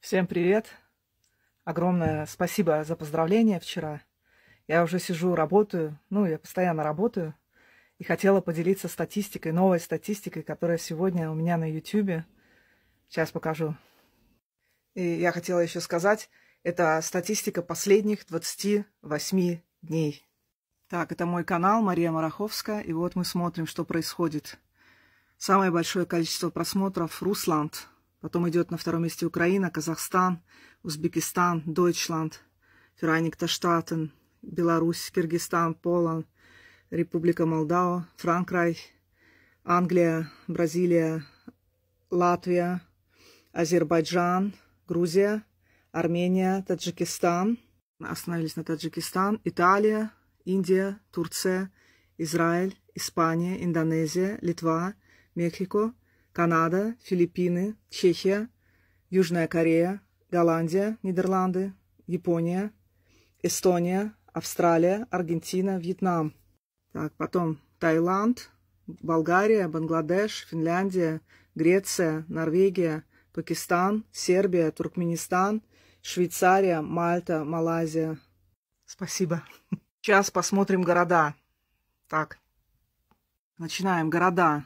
Всем привет! Огромное спасибо за поздравления вчера. Я уже сижу, работаю, ну, я постоянно работаю, и хотела поделиться статистикой, новой статистикой, которая сегодня у меня на YouTube. Сейчас покажу. И я хотела еще сказать, это статистика последних 28 дней. Так, это мой канал Мария Мараховская, и вот мы смотрим, что происходит. Самое большое количество просмотров Русланд Потом идет на втором месте Украина, Казахстан, Узбекистан, Дойчланд, Ферайникта Штатен, Беларусь, Киргизстан, Полон, Республика Молдова, Франкрай, Англия, Бразилия, Латвия, Азербайджан, Грузия, Армения, Таджикистан. Мы остановились на Таджикистан, Италия, Индия, Турция, Израиль, Испания, Индонезия, Литва, Мексико – Канада, Филиппины, Чехия, Южная Корея, Голландия, Нидерланды, Япония, Эстония, Австралия, Аргентина, Вьетнам. Так, потом Таиланд, Болгария, Бангладеш, Финляндия, Греция, Норвегия, Пакистан, Сербия, Туркменистан, Швейцария, Мальта, Малайзия. Спасибо. Сейчас посмотрим города. Так, начинаем. Города.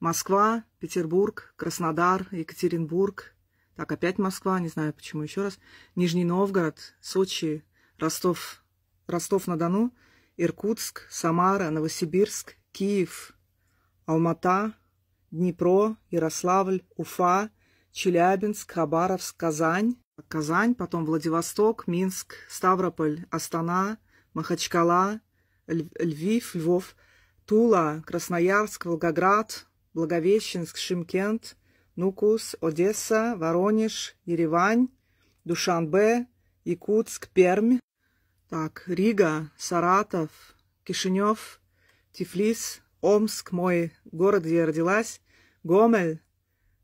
Москва, Петербург, Краснодар, Екатеринбург. Так, опять Москва, не знаю почему еще раз. Нижний Новгород, Сочи, Ростов, Ростов-на-Дону, Иркутск, Самара, Новосибирск, Киев, Алмата, Днепро, Ярославль, Уфа, Челябинск, Хабаровск, Казань, Казань, потом Владивосток, Минск, Ставрополь, Астана, Махачкала, Львив, Львов, Тула, Красноярск, Волгоград, Благовещенск, Шимкент, Нукус, Одесса, Воронеж, Еревань, Душанбе, Якутск, Пермь. Так, Рига, Саратов, Кишинев, Тифлис, Омск, мой город, где я родилась, Гомель,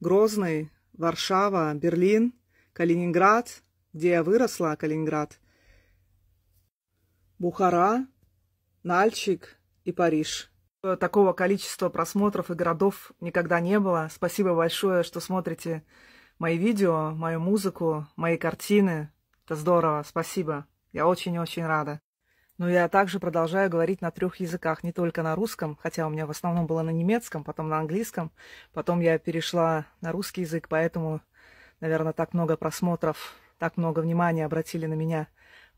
Грозный, Варшава, Берлин, Калининград, где я выросла, Калининград, Бухара, Нальчик и Париж. Э, такого количества просмотров и городов никогда не было. Спасибо большое, что смотрите мои видео, мою музыку, мои картины. Это здорово, спасибо. Я очень-очень рада. Но ну, я также продолжаю говорить на трех языках, не только на русском, хотя у меня в основном было на немецком, потом на английском, потом я перешла на русский язык, поэтому, наверное, так много просмотров, так много внимания обратили на меня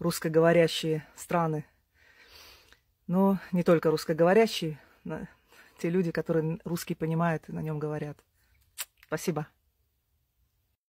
русскоговорящие страны. Но не только русскоговорящие, те люди, которые русский понимают и на нем говорят. Спасибо.